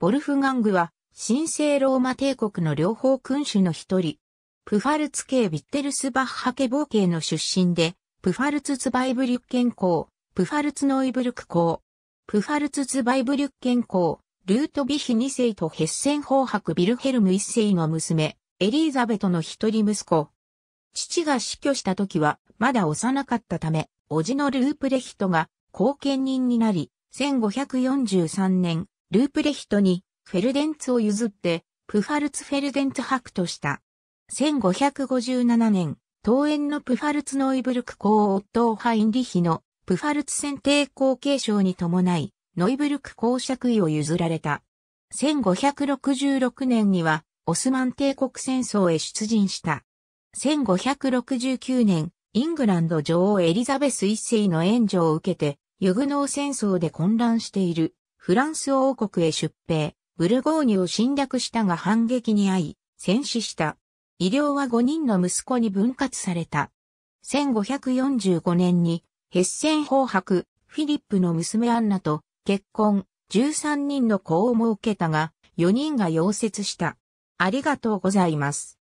ボルフガングは、神聖ローマ帝国の両方君主の一人、プファルツ系ヴィッテルスバッハ家冒系の出身で、プファルツツバイブリュッケン公、プファルツノイブルク公、プファルツツバイブリュッケン公、ルートビヒ2世とヘッセン法伯ビルヘルム1世の娘、エリーザベトの一人息子。父が死去した時は、まだ幼かったため、叔父のループレヒトが後見人になり、1543年、ループレヒトにフェルデンツを譲って、プファルツフェルデンツ博とした。1557年、桃園のプファルツノイブルク公夫ッハインリヒのプファルツ選定後継承に伴い、ノイブルク公爵位を譲られた。1566年には、オスマン帝国戦争へ出陣した。1569年、イングランド女王エリザベス一世の援助を受けて、ユグノー戦争で混乱しているフランス王国へ出兵、ブルゴーニュを侵略したが反撃に遭い、戦死した。医療は5人の息子に分割された。1545年に、ヘッセン法白、フィリップの娘アンナと結婚、13人の子を設けたが、4人が溶接した。ありがとうございます。